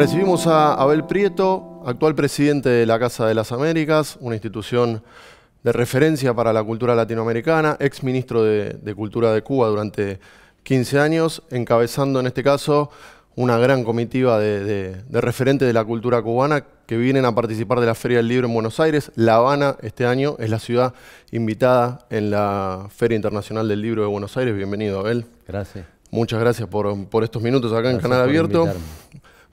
Recibimos a Abel Prieto, actual presidente de la Casa de las Américas, una institución de referencia para la cultura latinoamericana, ex ministro de, Cultura de Cuba durante 15 años, encabezando en este caso una gran comitiva de, referentes de la cultura cubana que vienen a participar de la Feria del Libro en Buenos Aires. La Habana este año es la ciudad invitada en la Feria Internacional del Libro de Buenos Aires. Bienvenido, Abel. Gracias. Muchas gracias por, estos minutos acá en Canal Abierto.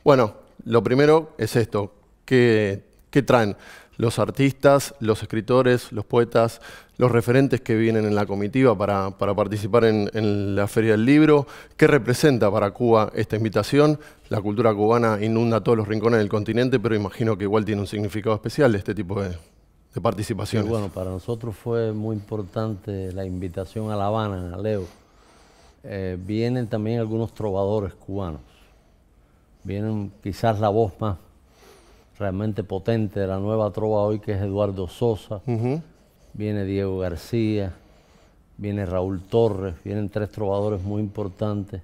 Bueno, lo primero es esto, ¿qué, traen? los artistas, los escritores, los poetas, los referentes que vienen en la comitiva para, participar en, la Feria del Libro, qué representa para Cuba esta invitación. La cultura cubana inunda todos los rincones del continente, pero imagino que igual tiene un significado especial este tipo de, participación. bueno, para nosotros fue muy importante la invitación a La Habana, a Leo. Eh, vienen también algunos trovadores cubanos Vienen quizás la voz más realmente potente de la nueva trova hoy, que es Eduardo Sosa. Viene Diego García, viene Raúl Torres, vienen tres trovadores muy importantes.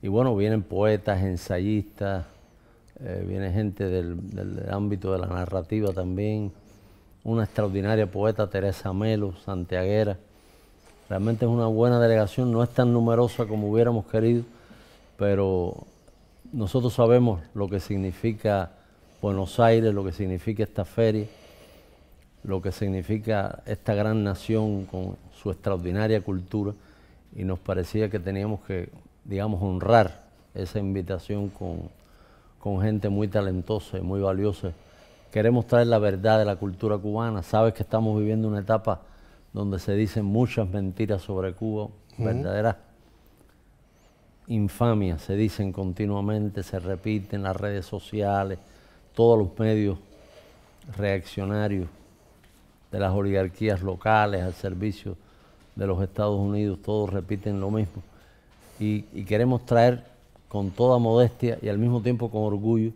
Y bueno, vienen poetas, ensayistas, eh, viene gente del, del, ámbito de la narrativa también. Una extraordinaria poeta, Teresa Melo, santiaguera. Realmente es una buena delegación, no es tan numerosa como hubiéramos querido, pero nosotros sabemos lo que significa Buenos Aires, lo que significa esta feria, lo que significa esta gran nación con su extraordinaria cultura y nos parecía que teníamos que, digamos, honrar esa invitación con, con gente muy talentosa y muy valiosa. Queremos traer la verdad de la cultura cubana. Sabes que estamos viviendo una etapa donde se dicen muchas mentiras sobre Cuba, verdaderas infamia se dicen continuamente, se repiten las redes sociales, todos los medios reaccionarios de las oligarquías locales al servicio de los Estados Unidos, todos repiten lo mismo. Y, queremos traer con toda modestia y al mismo tiempo con orgullo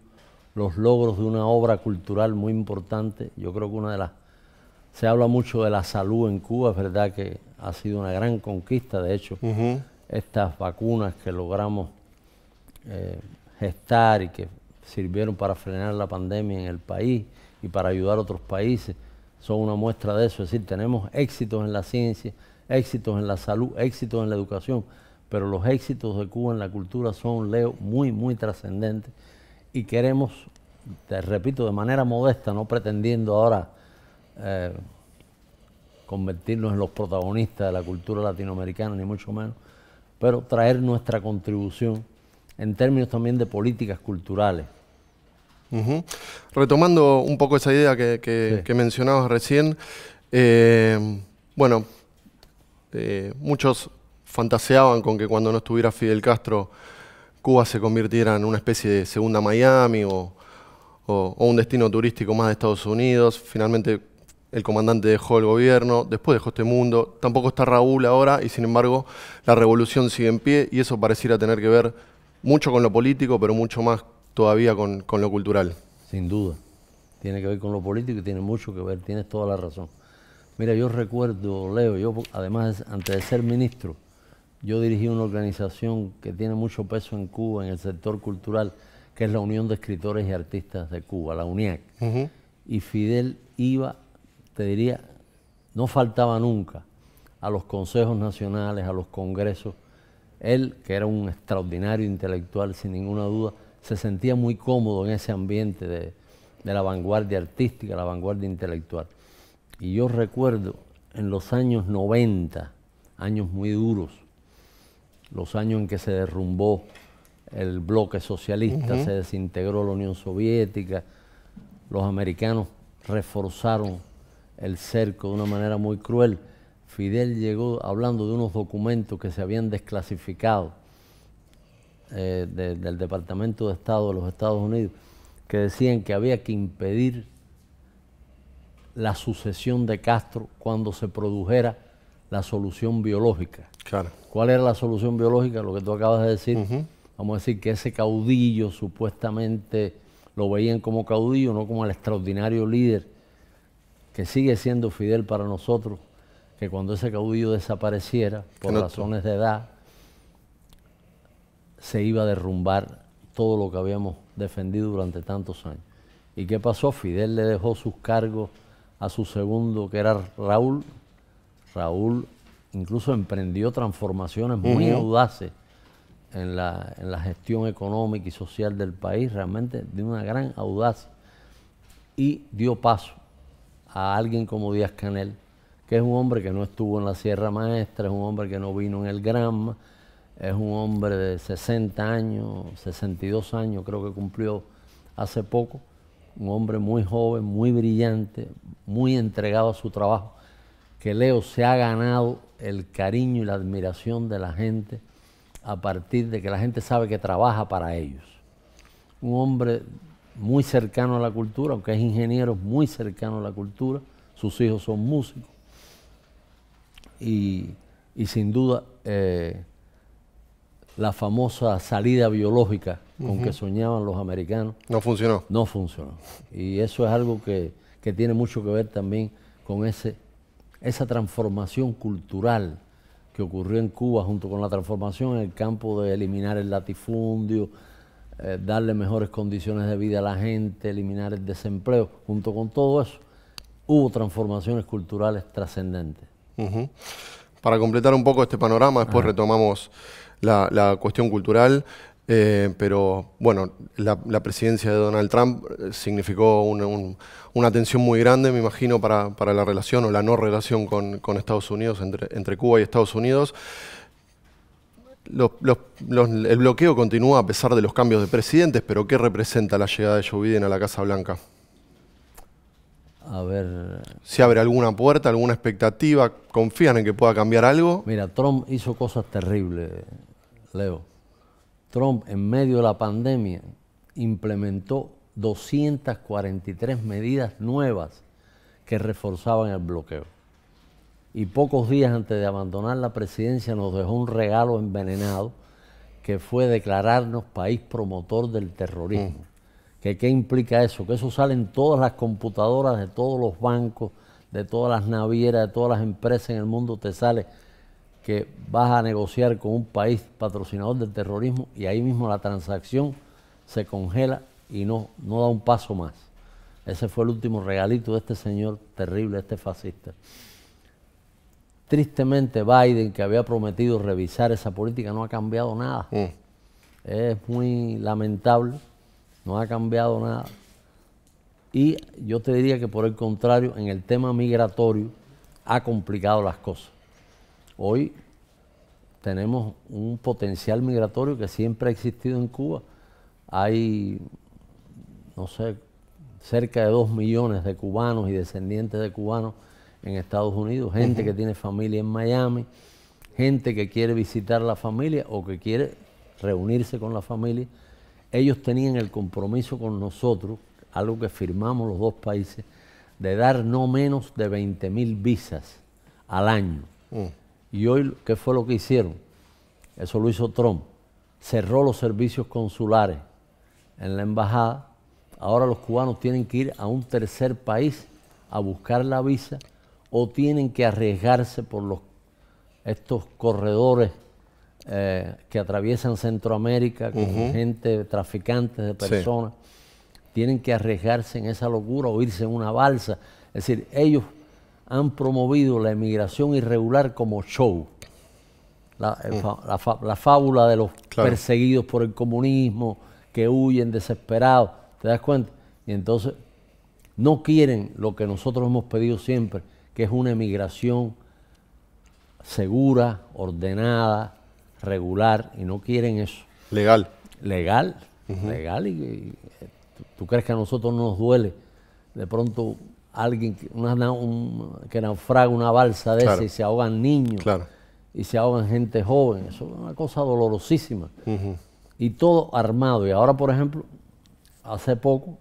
los logros de una obra cultural muy importante. Yo creo que una de las... Se habla mucho de la salud en Cuba, es verdad que ha sido una gran conquista, de hecho, estas vacunas que logramos eh, gestar y que sirvieron para frenar la pandemia en el país y para ayudar a otros países, son una muestra de eso. Es decir, tenemos éxitos en la ciencia, éxitos en la salud, éxitos en la educación, pero los éxitos de Cuba en la cultura son, Leo, muy, muy trascendentes y queremos, te repito, de manera modesta, no pretendiendo ahora eh, convertirnos en los protagonistas de la cultura latinoamericana, ni mucho menos, pero traer nuestra contribución en términos también de políticas culturales. Retomando un poco esa idea que, mencionabas recién, eh, bueno, eh, muchos fantaseaban con que cuando no estuviera Fidel Castro, Cuba se convirtiera en una especie de segunda Miami o, o un destino turístico más de Estados Unidos. Finalmente el comandante dejó el gobierno, después dejó este mundo, tampoco está Raúl ahora y sin embargo la revolución sigue en pie y eso pareciera tener que ver mucho con lo político, pero mucho más todavía con, lo cultural. Sin duda, tiene que ver con lo político y tiene mucho que ver, tienes toda la razón. Mira, yo recuerdo, Leo, yo además antes de ser ministro, yo dirigí una organización que tiene mucho peso en Cuba, en el sector cultural, que es la Unión de Escritores y Artistas de Cuba, la UNIAC. Y Fidel iba te diría, no faltaba nunca a los consejos nacionales, a los congresos. Él, que era un extraordinario intelectual, sin ninguna duda, se sentía muy cómodo en ese ambiente de, la vanguardia artística, la vanguardia intelectual. Y yo recuerdo en los años 90, años muy duros, los años en que se derrumbó el bloque socialista, se desintegró la Unión Soviética, los americanos reforzaron el cerco de una manera muy cruel. Fidel llegó hablando de unos documentos que se habían desclasificado eh, del Departamento de Estado de los Estados Unidos, que decían que había que impedir la sucesión de Castro cuando se produjera la solución biológica. ¿Cuál era la solución biológica? Lo que tú acabas de decir. Vamos a decir que ese caudillo supuestamente lo veían como caudillo, no como el extraordinario líder que sigue siendo fidel para nosotros, que cuando ese caudillo desapareciera por razones de edad, se iba a derrumbar todo lo que habíamos defendido durante tantos años. ¿Y qué pasó? Fidel le dejó sus cargos a su segundo, que era Raúl. Raúl incluso emprendió transformaciones muy audaces en la, en la, gestión económica y social del país, realmente de una gran audacia, y dio paso a alguien como Díaz Canel, que es un hombre que no estuvo en la Sierra Maestra, es un hombre que no vino en el Granma, es un hombre de 60 años, 62 años creo que cumplió hace poco, un hombre muy joven, muy brillante, muy entregado a su trabajo, que Leo se ha ganado el cariño y la admiración de la gente a partir de que la gente sabe que trabaja para ellos. Un hombre muy cercano a la cultura, aunque es ingeniero, muy cercano a la cultura, sus hijos son músicos. Y, sin duda eh, la famosa salida biológica con que soñaban los americanos. No funcionó. No funcionó. Y eso es algo que, que tiene mucho que ver también con ese, esa transformación cultural que ocurrió en Cuba junto con la transformación en el campo de eliminar el latifundio, eh, darle mejores condiciones de vida a la gente, eliminar el desempleo, junto con todo eso, hubo transformaciones culturales trascendentes. Para completar un poco este panorama, después retomamos la, cuestión cultural, eh, pero bueno, la, presidencia de Donald Trump eh, significó una tensión muy grande, me imagino, para, la relación o la no relación con, Estados Unidos, entre Cuba y Estados Unidos el bloqueo continúa a pesar de los cambios de presidentes, pero ¿qué representa la llegada de Joe Biden a la Casa Blanca? A ver. ¿Se abre alguna puerta, alguna expectativa? ¿Confían en que pueda cambiar algo? Mira, Trump hizo cosas terribles, Leo. Trump, en medio de la pandemia, implementó 243 medidas nuevas que reforzaban el bloqueo y pocos días antes de abandonar la presidencia nos dejó un regalo envenenado que fue declararnos país promotor del terrorismo. Mm. ¿Qué implica eso? Que eso sale en todas las computadoras de todos los bancos, de todas las navieras, de todas las empresas en el mundo, te sale que vas a negociar con un país patrocinador del terrorismo y ahí mismo la transacción se congela y no, no da un paso más. Ese fue el último regalito de este señor terrible, este fascista. Tristemente Biden, que había prometido revisar esa política, no ha cambiado nada. Mm. Es muy lamentable, no ha cambiado nada. Y yo te diría que por el contrario, en el tema migratorio ha complicado las cosas. Hoy tenemos un potencial migratorio que siempre ha existido en Cuba. Hay, no sé, cerca de dos millones de cubanos y descendientes de cubanos en Estados Unidos, gente que tiene familia en Miami, gente que quiere visitar la familia o que quiere reunirse con la familia. Ellos tenían el compromiso con nosotros, algo que firmamos los dos países, de dar no menos de 20 mil visas al año. Mm. Y hoy, ¿qué fue lo que hicieron? Eso lo hizo Trump. Cerró los servicios consulares en la embajada. Ahora los cubanos tienen que ir a un tercer país a buscar la visa o tienen que arriesgarse por estos corredores eh, que atraviesan Centroamérica con gente, traficantes de personas, tienen que arriesgarse en esa locura o irse en una balsa. Es decir, ellos han promovido la emigración irregular como show. La, eh, mm. fábula de los perseguidos por el comunismo, que huyen desesperados, ¿te das cuenta? Y entonces no quieren lo que nosotros hemos pedido siempre, que es una emigración segura, ordenada, regular, y no quieren eso. Legal. Legal, legal. Y, eh, tú crees que a nosotros no nos duele de pronto alguien que, naufraga una balsa de y se ahogan niños y se ahogan gente joven. Eso es una cosa dolorosísima. Y todo armado. Y ahora, por ejemplo, hace poco,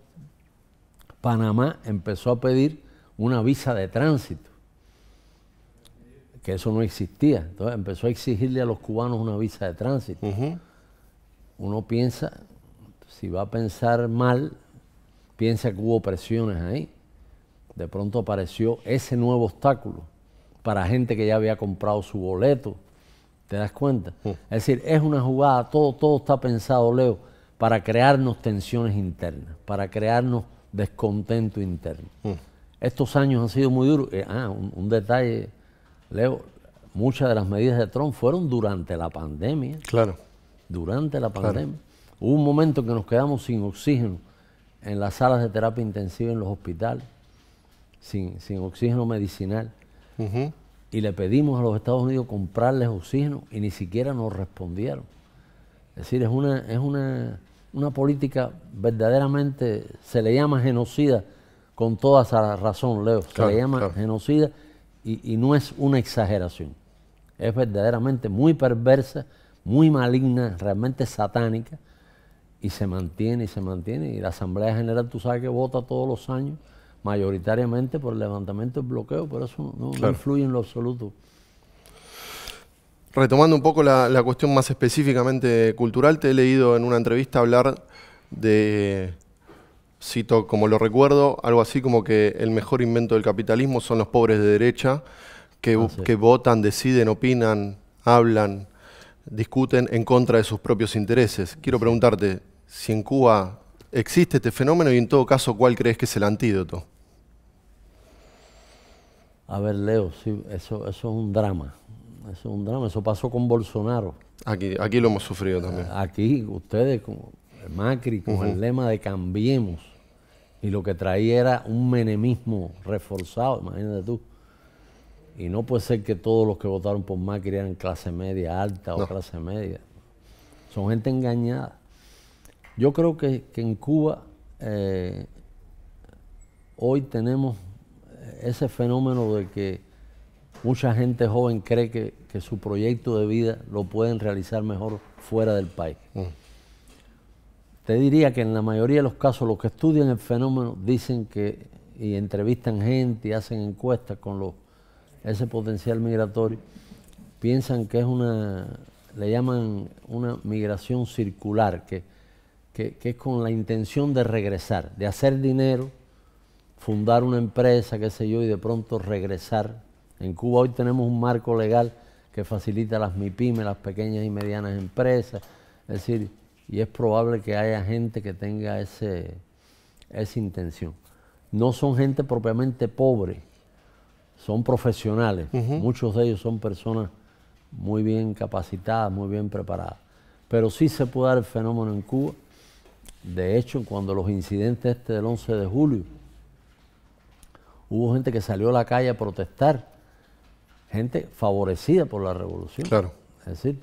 Panamá empezó a pedir una visa de tránsito, que eso no existía. Entonces empezó a exigirle a los cubanos una visa de tránsito. Uno piensa, si va a pensar mal, piensa que hubo presiones ahí. De pronto apareció ese nuevo obstáculo para gente que ya había comprado su boleto. ¿Te das cuenta? Mm. Es decir, es una jugada, todo, todo está pensado, Leo, para crearnos tensiones internas, para crearnos descontento interno. Mm estos años han sido muy duros. Eh, ah, un, detalle, Leo, muchas de las medidas de Trump fueron durante la pandemia. Claro. Durante la pandemia. Hubo un momento en que nos quedamos sin oxígeno en las salas de terapia intensiva en los hospitales, sin, oxígeno medicinal. Y le pedimos a los Estados Unidos comprarles oxígeno y ni siquiera nos respondieron. Es decir, es una, es una, una política verdaderamente, se le llama genocida con toda esa razón, Leo. Se le llama genocida y, no es una exageración. Es verdaderamente muy perversa, muy maligna, realmente satánica. Y se mantiene y se mantiene. Y la Asamblea General, tú sabes que vota todos los años, mayoritariamente por el levantamiento del bloqueo, pero eso no, influye en lo absoluto. Retomando un poco la cuestión más específicamente cultural, te he leído en una entrevista hablar de cito como lo recuerdo, algo así como que el mejor invento del capitalismo son los pobres de derecha ah, que, votan, deciden, opinan, hablan, discuten en contra de sus propios intereses. Quiero preguntarte si en Cuba existe este fenómeno y en todo caso cuál crees que es el antídoto. A ver, Leo, sí, eso, eso es un drama. Eso es un drama. Eso pasó con Bolsonaro. Aquí, aquí lo hemos sufrido también. Aquí ustedes, como Macri, con el lema de cambiemos y lo que traía era un menemismo reforzado, imagínate tú. Y no puede ser que todos los que votaron por Macri eran clase media alta o clase media. Son gente engañada. Yo creo que, en Cuba eh, hoy tenemos ese fenómeno de que mucha gente joven cree que, su proyecto de vida lo pueden realizar mejor fuera del país. Mm. Le diría que en la mayoría de los casos los que estudian el fenómeno dicen que y entrevistan gente y hacen encuestas con los, ese potencial migratorio, piensan que es una, le llaman una migración circular, que, que es con la intención de regresar, de hacer dinero, fundar una empresa, qué sé yo, y de pronto regresar. En Cuba hoy tenemos un marco legal que facilita las MIPIME, las pequeñas y medianas empresas, es decir, y es probable que haya gente que tenga ese, esa intención. No son gente propiamente pobre, son profesionales. Muchos de ellos son personas muy bien capacitadas, muy bien preparadas. Pero sí se puede dar el fenómeno en Cuba. De hecho, cuando los incidentes este del 11 de julio, hubo gente que salió a la calle a protestar, gente favorecida por la revolución. Claro. Es decir,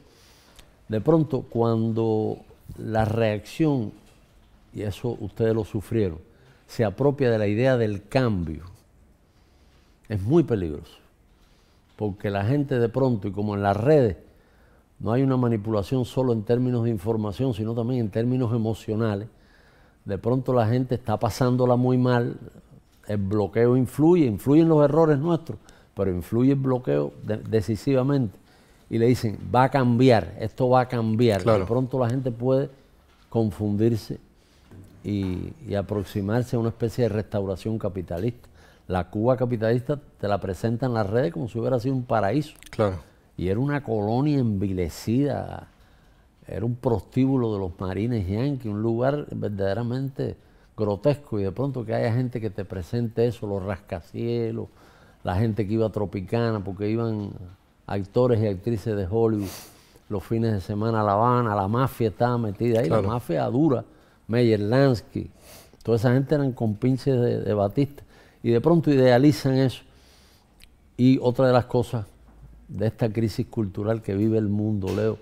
de pronto cuando la reacción, y eso ustedes lo sufrieron, se apropia de la idea del cambio. Es muy peligroso, porque la gente de pronto, y como en las redes, no hay una manipulación solo en términos de información, sino también en términos emocionales. De pronto la gente está pasándola muy mal, el bloqueo influye, influyen los errores nuestros, pero influye el bloqueo decisivamente y le dicen, va a cambiar, esto va a cambiar. De pronto la gente puede confundirse y, aproximarse a una especie de restauración capitalista. La Cuba capitalista te la presentan las redes como si hubiera sido un paraíso. Claro. Y era una colonia envilecida, era un prostíbulo de los marines yanquis, un lugar verdaderamente grotesco. Y de pronto que haya gente que te presente eso, los rascacielos, la gente que iba Tropicana porque iban actores y actrices de Hollywood los fines de semana a La Habana, la mafia estaba metida ahí, la mafia dura, Meyer Lansky, toda esa gente eran compinches de Batista y de pronto idealizan eso. Y otra de las cosas de esta crisis cultural que vive el mundo, Leo,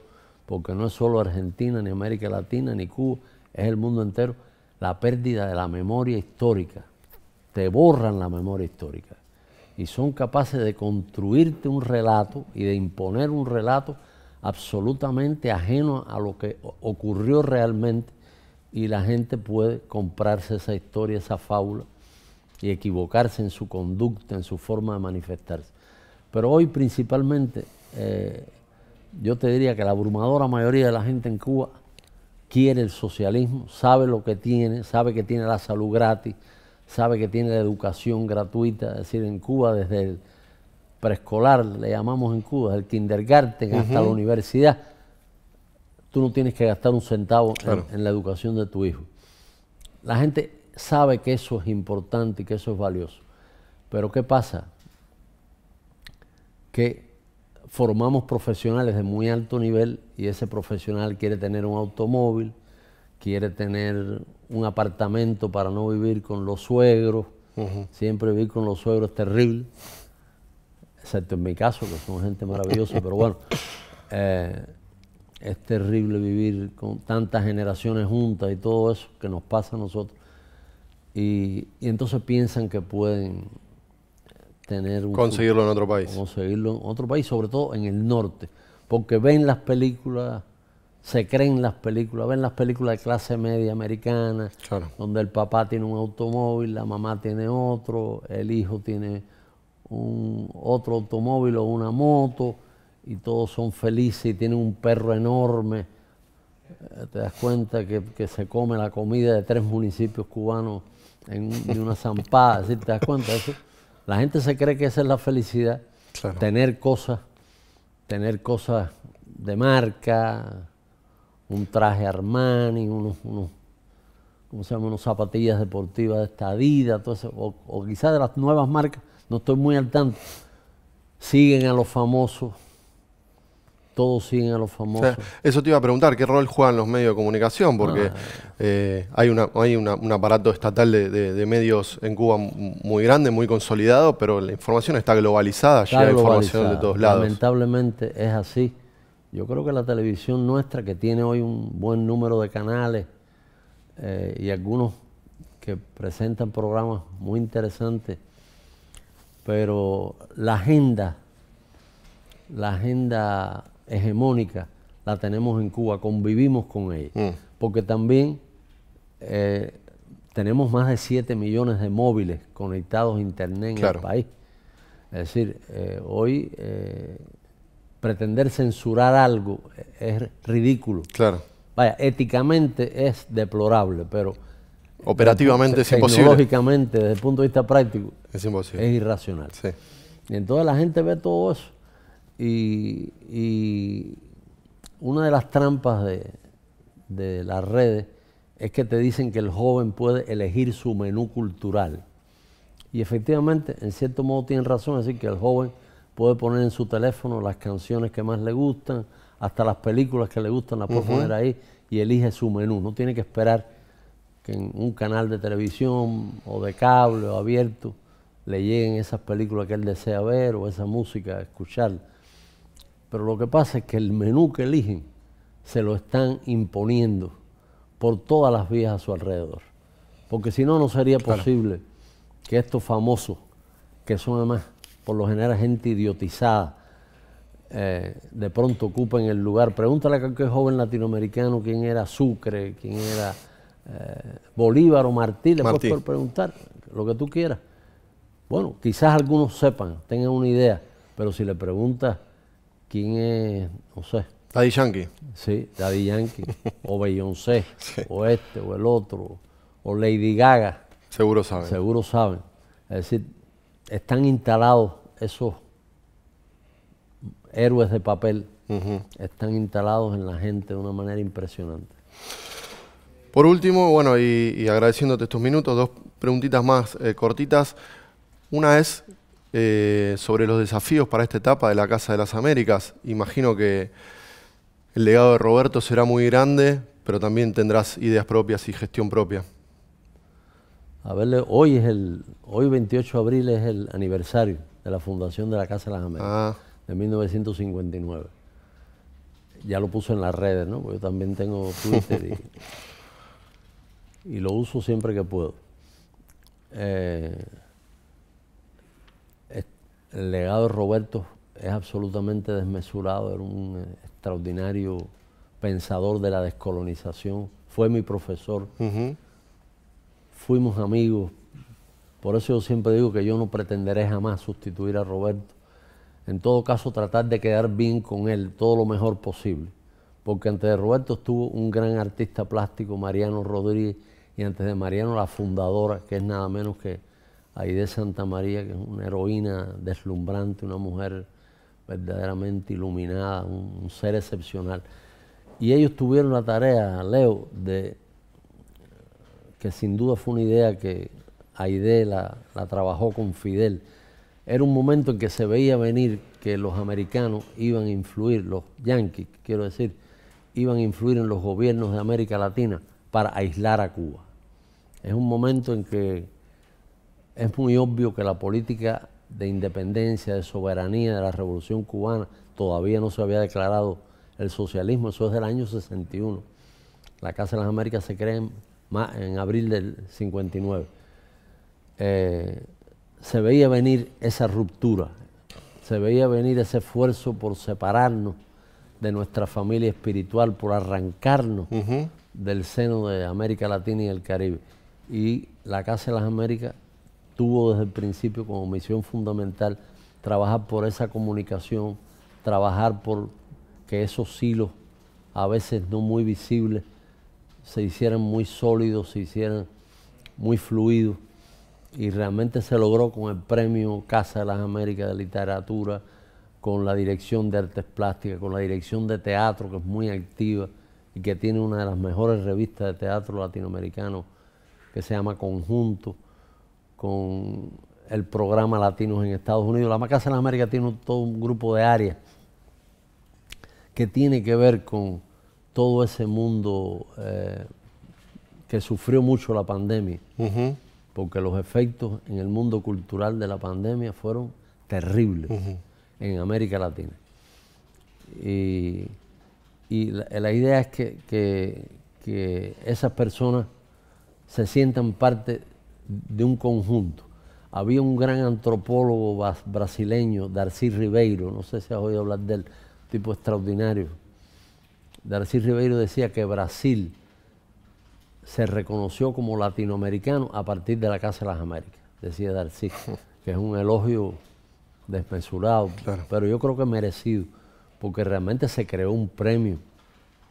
porque no es solo Argentina, ni América Latina, ni Cuba, es el mundo entero, la pérdida de la memoria histórica. Te borran la memoria histórica y son capaces de construirte un relato y de imponer un relato absolutamente ajeno a lo que ocurrió realmente y la gente puede comprarse esa historia, esa fábula y equivocarse en su conducta, en su forma de manifestarse. Pero hoy principalmente eh, yo te diría que la abrumadora mayoría de la gente en Cuba quiere el socialismo, sabe lo que tiene, sabe que tiene la salud gratis, sabe que tiene la educación gratuita, es decir, en Cuba desde el preescolar, le llamamos en Cuba, desde el kindergarten hasta la universidad, tú no tienes que gastar un centavo en, en la educación de tu hijo. La gente sabe que eso es importante y que eso es valioso. Pero ¿qué pasa? Que formamos profesionales de muy alto nivel y ese profesional quiere tener un automóvil, quiere tener un apartamento para no vivir con los suegros. Siempre vivir con los suegros es terrible, excepto en mi caso, que son gente maravillosa, pero bueno, eh, es terrible vivir con tantas generaciones juntas y todo eso que nos pasa a nosotros. Y, entonces piensan que pueden tener un conseguirlo en otro país. Conseguirlo en otro país, sobre todo en el norte, porque ven las películas se creen las películas, ven las películas de clase media americana, donde el papá tiene un automóvil, la mamá tiene otro, el hijo tiene un otro automóvil o una moto, y todos son felices y tienen un perro enorme. Eh, te das cuenta que, que se come la comida de tres municipios cubanos en, una zampada, ¿te das cuenta? Eso, la gente se cree que esa es la felicidad, tener cosas, tener cosas de marca, un traje Armani, unos, unos se Unos zapatillas deportivas de esta vida, todo eso, o, o quizás de las nuevas marcas, no estoy muy al tanto. Siguen a los famosos, todos siguen a los famosos. eso te iba a preguntar, ¿qué rol juegan los medios de comunicación? Porque ah. eh, hay, una, hay un aparato estatal de, medios en Cuba muy grande, muy consolidado, pero la información está globalizada, ya. llega información de todos lados. Lamentablemente es así. Yo creo que la televisión nuestra, que tiene hoy un buen número de canales eh, y algunos que presentan programas muy interesantes, pero la agenda, la agenda hegemónica la tenemos en Cuba, convivimos con ella, mm. porque también eh, tenemos más de 7 millones de móviles conectados a Internet en el país. Es decir, eh, hoy pretender censurar algo es ridículo. Claro. Vaya, éticamente es deplorable, pero... Operativamente es imposible. Tecnológicamente, desde el punto de vista práctico, es imposible. Es irracional. Y entonces la gente ve todo eso. Y, y una de las trampas de, de las redes es que te dicen que el joven puede elegir su menú cultural. Y efectivamente, en cierto modo, tienen razón, es decir, que el joven puede poner en su teléfono las canciones que más le gustan, hasta las películas que le gustan las puede poner ahí y elige su menú. No tiene que esperar que en un canal de televisión o de cable o abierto le lleguen esas películas que él desea ver o esa música, escuchar. Pero lo que pasa es que el menú que eligen se lo están imponiendo por todas las vías a su alrededor. Porque si no, no sería posible que estos famosos, que son además por lo general gente idiotizada, eh, de pronto ocupan el lugar. Pregúntale a cualquier joven latinoamericano quién era Sucre, quién era eh, Bolívar o Martí, le puedes preguntar lo que tú quieras. Bueno, quizás algunos sepan, tengan una idea, pero si le preguntas quién es, no sé. Daddy Yankee. Sí, Daddy Yankee, o Beyoncé, o este, o el otro, o Lady Gaga. Seguro saben. Seguro saben. Es decir, están instalados esos héroes de papel, están instalados en la gente de una manera impresionante. Por último, bueno, y, agradeciéndote estos minutos, dos preguntitas más eh, cortitas. Una es eh, sobre los desafíos para esta etapa de la Casa de las Américas. Imagino que el legado de Roberto será muy grande, pero también tendrás ideas propias y gestión propia a verle, hoy es el, hoy 28 de abril es el aniversario de la fundación de la Casa de las Américas, ah. de 1959. Ya lo puso en las redes, ¿no? Porque yo también tengo Twitter y, lo uso siempre que puedo. Eh, el legado de Roberto es absolutamente desmesurado, era un extraordinario pensador de la descolonización, fue mi profesor fuimos amigos. Por eso yo siempre digo que yo no pretenderé jamás sustituir a Roberto. En todo caso, tratar de quedar bien con él, todo lo mejor posible. Porque antes de Roberto estuvo un gran artista plástico, Mariano Rodríguez, y antes de Mariano la fundadora, que es nada menos que Aide Santa María, que es una heroína deslumbrante, una mujer verdaderamente iluminada, un, ser excepcional. Y ellos tuvieron la tarea, Leo, de que sin duda fue una idea que Aide la, trabajó con Fidel. Era un momento en que se veía venir que los americanos iban a influir, los yanquis, quiero decir, iban a influir en los gobiernos de América Latina para aislar a Cuba. Es un momento en que es muy obvio que la política de independencia, de soberanía de la Revolución cubana todavía no se había declarado el socialismo, eso es del año 61. La Casa de las Américas se cree en en abril del 59, eh, se veía venir esa ruptura, se veía venir ese esfuerzo por separarnos de nuestra familia espiritual, por arrancarnos del seno de América Latina y el Caribe. Y la Casa de las Américas tuvo desde el principio como misión fundamental trabajar por esa comunicación, trabajar por que esos hilos, a veces no muy visibles, se hicieran muy sólidos, se hicieran muy fluidos. Y realmente se logró con el premio Casa de las Américas de Literatura, con la dirección de artes plásticas, con la dirección de teatro, que es muy activa y que tiene una de las mejores revistas de teatro latinoamericano, que se llama Conjunto, con el programa Latinos en Estados Unidos. La Casa de las Américas tiene todo un grupo de áreas que tiene que ver con todo ese mundo eh, que sufrió mucho la pandemia, porque los efectos en el mundo cultural de la pandemia fueron terribles en América Latina. Y, la, idea es que, que esas personas se sientan parte de un conjunto. Había un gran antropólogo brasileño, Darcy Ribeiro, no sé si has oído hablar de él, tipo extraordinario, Darcy Ribeiro decía que Brasil se reconoció como latinoamericano a partir de la Casa de las Américas, decía Darcy, que es un elogio desmesurado, pero yo creo que merecido, porque realmente se creó un premio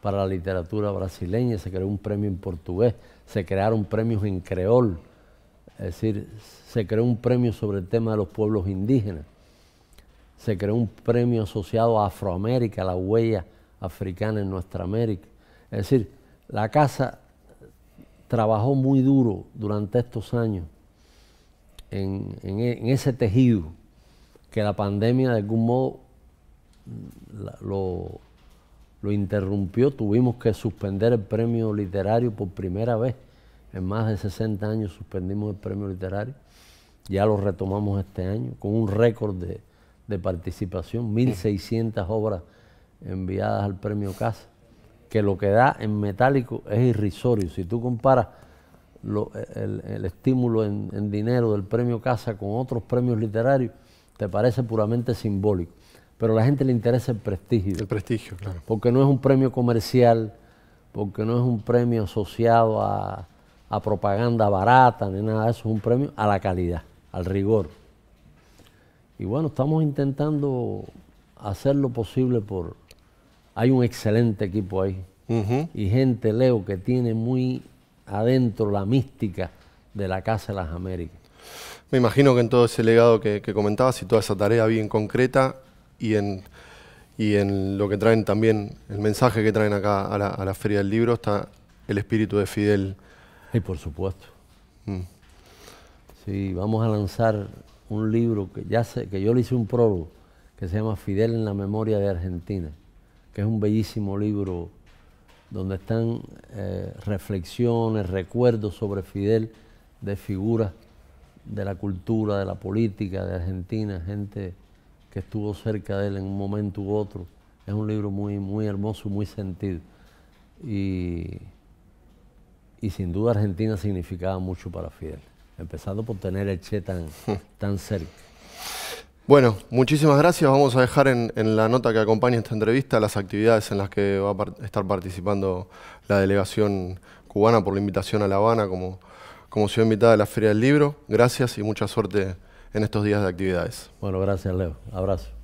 para la literatura brasileña, se creó un premio en portugués, se crearon premios en creol, es decir, se creó un premio sobre el tema de los pueblos indígenas, se creó un premio asociado a Afroamérica, la huella africana en nuestra América. Es decir, la casa trabajó muy duro durante estos años en, e, ese tejido que la pandemia de algún modo lo, interrumpió, tuvimos que suspender el premio literario por primera vez. En más de 60 años suspendimos el premio literario. Ya lo retomamos este año con un récord de, de participación, 1.600 obras enviadas al premio Casa que lo que da en metálico es irrisorio. Si tú comparas el, estímulo en, dinero del premio Casa con otros premios literarios, te parece puramente simbólico. Pero a la gente le interesa el prestigio. El prestigio, claro. Porque no es un premio comercial, porque no es un premio asociado a, a propaganda barata, ni nada eso, es un premio a la calidad, al rigor. Y bueno, estamos intentando hacer lo posible por, hay un excelente equipo ahí. Y gente, Leo, que tiene muy adentro la mística de la Casa de las Américas. Me imagino que en todo ese legado que, comentabas y toda esa tarea bien concreta y en, y en lo que traen también, el mensaje que traen acá a la, Feria del Libro, está el espíritu de Fidel. Y por supuesto. Mm. Sí, vamos a lanzar un libro que ya sé, que yo le hice un prólogo, que se llama Fidel en la memoria de Argentina que es un bellísimo libro donde están eh, reflexiones, recuerdos sobre Fidel de figuras de la cultura, de la política de Argentina, gente que estuvo cerca de él en un momento u otro. Es un libro muy, muy hermoso, muy sentido. Y, sin duda Argentina significaba mucho para Fidel, empezando por tener el Che tan, tan cerca. Bueno, muchísimas gracias. Vamos a dejar en, la nota que acompaña esta entrevista las actividades en las que va a estar participando la delegación cubana por la invitación a La Habana como, como ciudad invitada de la Feria del Libro. Gracias y mucha suerte en estos días de actividades. Bueno, gracias Leo. Abrazo.